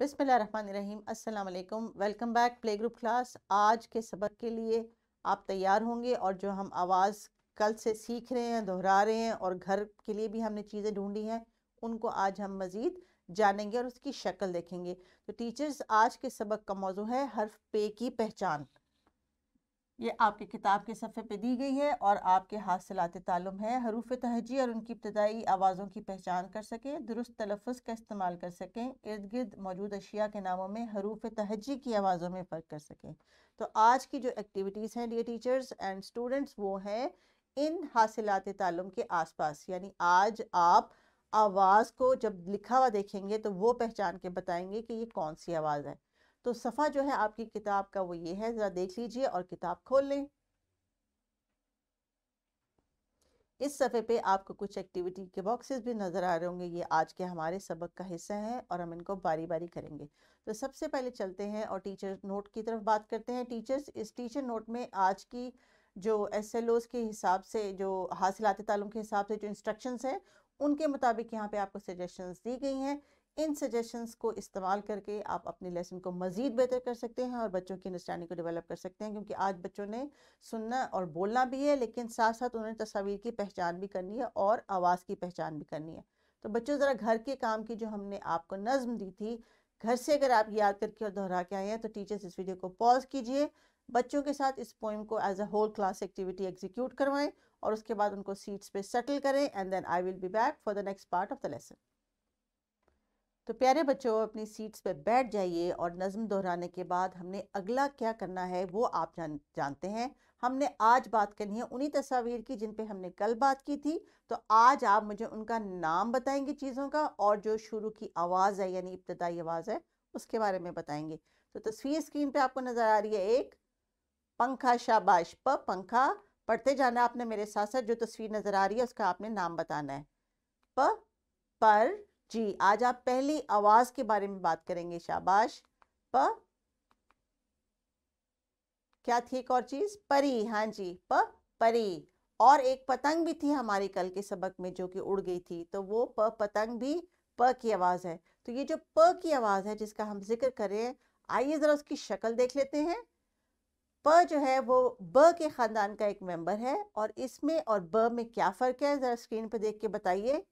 बिसमीम अल्लाम welcome back play group class आज के सबक के लिए आप तैयार होंगे और जो हम आवाज़ कल से सीख रहे हैं दोहरा रहे हैं और घर के लिए भी हमने चीज़ें ढूंढी हैं उनको आज हम मज़ीद जानेंगे और उसकी शक्ल देखेंगे तो टीचर्स आज के सबक का मौजू है हर्फ पे की पहचान ये आपकी किताब के सफ़े पे दी गई है और आपके लाते तालुम है हरूफ तहजी और उनकी इब्तदाई आवाज़ों की पहचान कर सकें दुरुस्त तलफ़ का इस्तेमाल कर सकें इर्द गिर्द मौजूद अशिया के नामों में हरूफ तहजी की आवाज़ों में फ़र्क कर सकें तो आज की जो एक्टिविटीज़ हैं डियर टीचर्स एंड स्टूडेंट्स वो हैं इन हासिलात तालुम के आसपास यानी आज आप आवाज़ को जब लिखा हुआ देखेंगे तो वो पहचान के बताएंगे कि ये कौन सी आवाज़ है तो सफ़ा जो है आपकी किताब का वो ये है ज़रा देख लीजिए और किताब खोल लें इस सफ़े पे आपको कुछ एक्टिविटी के बॉक्सेस भी नज़र आ रहे होंगे ये आज के हमारे सबक का हिस्सा है और हम इनको बारी बारी करेंगे तो सबसे पहले चलते हैं और टीचर नोट की तरफ बात करते हैं टीचर्स इस टीचर नोट में आज की जो एस एल ओज के हिसाब से जो हासिलात तालुम के हिसाब से जो इंस्ट्रक्शंस हैं उनके मुताबिक यहाँ पे आपको सजेशंस दी गई हैं इन सजेशंस को इस्तेमाल करके आप अपने लेसन को मज़ीद बेहतर कर सकते हैं और बच्चों की अंडरस्टैंडिंग को डेवलप कर सकते हैं क्योंकि आज बच्चों ने सुनना और बोलना भी है लेकिन साथ साथ उन्होंने तस्वीर की पहचान भी करनी है और आवाज़ की पहचान भी करनी है तो बच्चों ज़रा घर के काम की जो हमने आपको नज़म दी थी घर से अगर आप याद करके और दोहरा के आए हैं तो टीचर्स इस वीडियो को पॉज कीजिए बच्चों के साथ इस पोइम को as a whole class activity execute करवाएं और उसके बाद उनको सीट्स पे सेटल करें and then I will be back for the next part of the lesson तो प्यारे बच्चों अपनी सीट्स पर बैठ जाइए और नज़म दोहराने के बाद हमने अगला क्या करना है वो आप जान जानते हैं हमने आज बात करनी है उन्हीं तस्वीर की जिन पे हमने कल बात की थी तो आज आप मुझे उनका नाम बताएंगे चीज़ों का और जो शुरू की आवाज़ है यानी इब्तदाई आवाज़ है उसके बारे में बताएंगे तो तस्वीर स्क्रीन पर आपको नज़र आ रही है एक पंखा शाबाश प पंखा पढ़ते जाना आपने मेरे साथ साथ जो तस्वीर नज़र आ रही है उसका आपने नाम बताना है प पर जी आज आप पहली आवाज के बारे में बात करेंगे शाबाश प क्या थी एक और चीज परी हाँ जी प परी और एक पतंग भी थी हमारे कल के सबक में जो कि उड़ गई थी तो वो प पतंग भी प की आवाज है तो ये जो प की आवाज है जिसका हम जिक्र कर रहे हैं आइए जरा उसकी शक्ल देख लेते हैं प जो है वो ब के खानदान का एक मेंबर है और इसमें और ब में क्या फ़र्क है ज़रा स्क्रीन पर देख के बताइए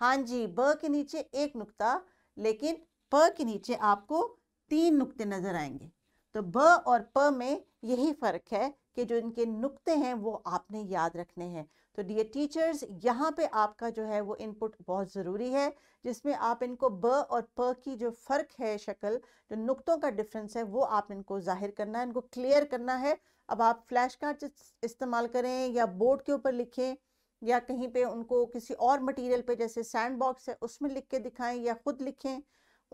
हाँ जी ब के नीचे एक नुक्ता लेकिन प के नीचे आपको तीन नुक्ते नज़र आएंगे तो ब और प में यही फ़र्क है कि जो इनके नुक्ते हैं वो आपने याद रखने हैं तो डियर टीचर्स यहाँ पे आपका जो है वो इनपुट बहुत ज़रूरी है जिसमें आप इनको ब और प की जो फ़र्क है शक्ल जो नुक्तों का डिफरेंस है वो आप इनको ज़ाहिर करना है इनको क्लियर करना है अब आप फ्लैश कार्ड इस्तेमाल करें या बोर्ड के ऊपर लिखें या कहीं पे उनको किसी और मटेरियल पे जैसे सैंड बॉक्स है उसमें लिख के दिखाएं या ख़ुद लिखें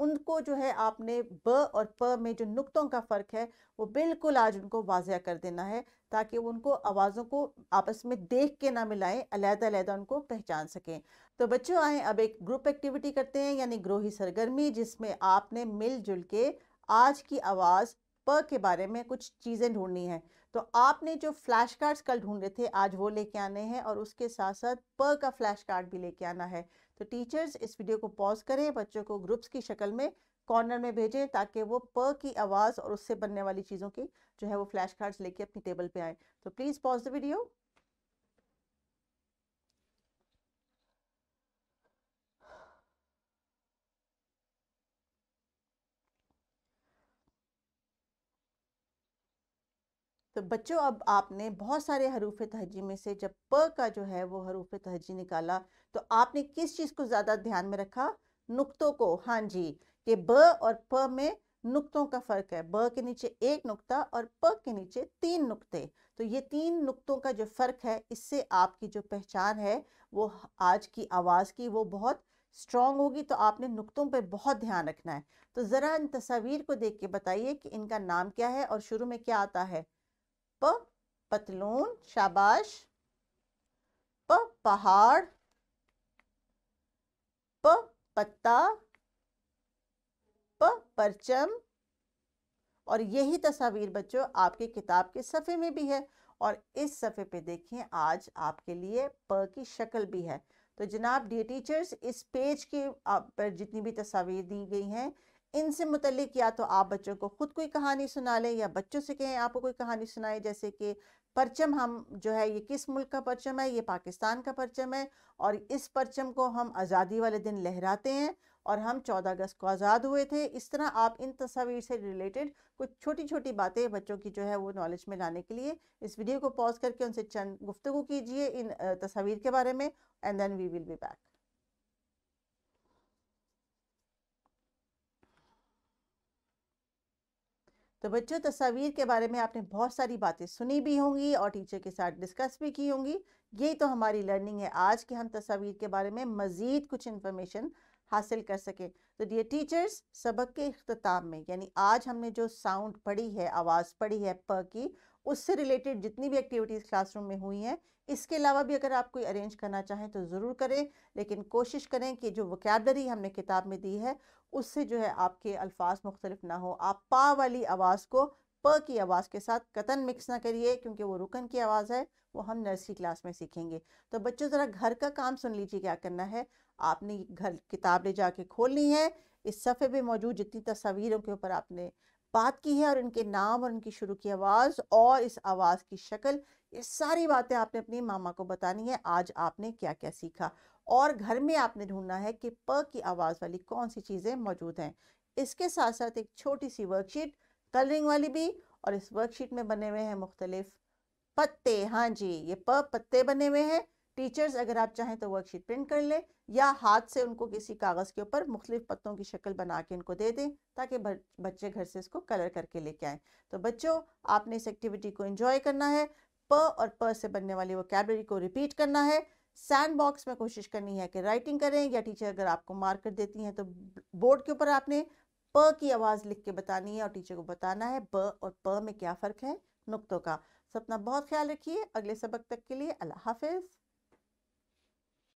उनको जो है आपने ब और प में जो नुक्तों का फ़र्क है वो बिल्कुल आज उनको वाजिया कर देना है ताकि उनको आवाज़ों को आपस में देख के ना मिलाएं अलहदा अलहदा उनको पहचान सकें तो बच्चों आए अब एक ग्रुप एक्टिविटी करते हैं यानी ग्रोही सरगर्मी जिसमें आपने मिलजुल के आज की आवाज़ प के बारे में कुछ चीज़ें ढूंढनी है तो आपने जो फ्लैश कार्ड्स कल ढूंढे थे आज वो लेके आने हैं और उसके साथ साथ प का फ्लैश कार्ड भी लेके आना है तो टीचर्स इस वीडियो को पॉज करें बच्चों को ग्रुप्स की शक्ल में कॉर्नर में भेजें ताकि वो प की आवाज़ और उससे बनने वाली चीज़ों की जो है वो फ्लैश कार्ड्स लेके अपनी टेबल पे आए तो प्लीज़ पॉज द वीडियो तो बच्चों अब आपने बहुत सारे हरूफ तहजी में से जब प का जो है वो हरूफ तहजी निकाला तो आपने किस चीज़ को ज़्यादा ध्यान में रखा नुक्तों को हाँ जी कि ब और प में नुक्तों का फ़र्क है ब के नीचे एक नुक्ता और प के नीचे तीन नुक्ते तो ये तीन नुक्तों का जो फ़र्क है इससे आपकी जो पहचान है वो आज की आवाज़ की वो बहुत स्ट्रॉन्ग होगी तो आपने नुक्तों पर बहुत ध्यान रखना है तो ज़रा इन तस्वीर को देख के बताइए कि इनका नाम क्या है और शुरू में क्या आता है प पतलून शाबाश प पहाड़ प पत्ता प परचम और यही तस्वीर बच्चों आपके किताब के सफ़े में भी है और इस सफ़े पे देखिए आज आपके लिए प की शक्ल भी है तो जनाब डी टीचर्स इस पेज के आप पर जितनी भी तस्वीर दी गई हैं इनसे मुतलिक या तो आप बच्चों को ख़ुद कोई कहानी सुना लें या बच्चों से कहें आपको कोई कहानी सुनाए जैसे कि परचम हम जो है ये किस मुल्क का परचम है ये पाकिस्तान का परचम है और इस परचम को हम आज़ादी वाले दिन लहराते हैं और हम चौदह अगस्त को आज़ाद हुए थे इस तरह आप इन तस्वीर से रिलेटेड कुछ छोटी छोटी बातें बच्चों की जो है वो नॉलेज में लाने के लिए इस वीडियो को पॉज करके उनसे चंद गुफ्तु कीजिए इन तस्वीर के बारे में and then we will be back तो बच्चों तस्वीर के बारे में आपने बहुत सारी बातें सुनी भी होंगी और टीचर के साथ डिस्कस भी की होंगी यही तो हमारी लर्निंग है आज की हम तस्वीर के बारे में मज़ीद कुछ इन्फॉर्मेशन हासिल कर सके तो डियर टीचर्स सबक के अख्ताम में यानी आज हमने जो साउंड पढ़ी है आवाज़ पढ़ी है प की उससे रिलेटेड जितनी भी एक्टिविटीज़ क्लासरूम में हुई हैं इसके अलावा भी अगर आप कोई अरेंज करना चाहें तो ज़रूर करें लेकिन कोशिश करें कि जो वोकेबलरी हमने किताब में दी है उससे जो है आपके अल्फाज मुख्तलिफ ना हो आप पा वाली आवाज़ को प की आवाज़ के साथ कतन मिक्स ना करिए क्योंकि वो रुकन की आवाज़ है वो हम नर्सरी क्लास में सीखेंगे तो बच्चों ज़रा घर का काम सुन लीजिए क्या करना है आपने घर किताब ले जाके खोलनी है इस सफ़े पे मौजूद जितनी तस्वीरों के ऊपर आपने बात की है और इनके नाम और उनकी शुरू की आवाज़ और इस आवाज़ की शक्ल ये सारी बातें आपने अपनी मामा को बतानी है आज आपने क्या क्या सीखा और घर में आपने ढूंढना है कि प की आवाज़ वाली कौन सी चीज़ें मौजूद हैं इसके साथ साथ एक छोटी सी वर्कशीट कलरिंग वाली भी और इस वर्कशीट में बने हुए हैं मुख्तलिफ पत्ते हाँ जी ये प पत्ते बने हुए हैं टीचर्स अगर आप चाहें तो वर्कशीट प्रिंट कर लें या हाथ से उनको किसी कागज़ के ऊपर मुख्तलि पत्तों की शक्ल बना के इनको दे दें ताकि बच्चे घर से इसको कलर करके लेके आएँ तो बच्चों आपने इस एक्टिविटी को इंजॉय करना है प और प से बनने वाली वोकेबलरी को रिपीट करना है सैंड बॉक्स में कोशिश करनी है कि राइटिंग करें या टीचर अगर आपको मार्क कर देती हैं तो बोर्ड के ऊपर आपने प की आवाज़ लिख के बतानी है और टीचर को बताना है ब और प में क्या फ़र्क है नुक्तों का सब तो अपना बहुत ख्याल रखिए अगले सबक तक के लिए अल्लाह हाफिज़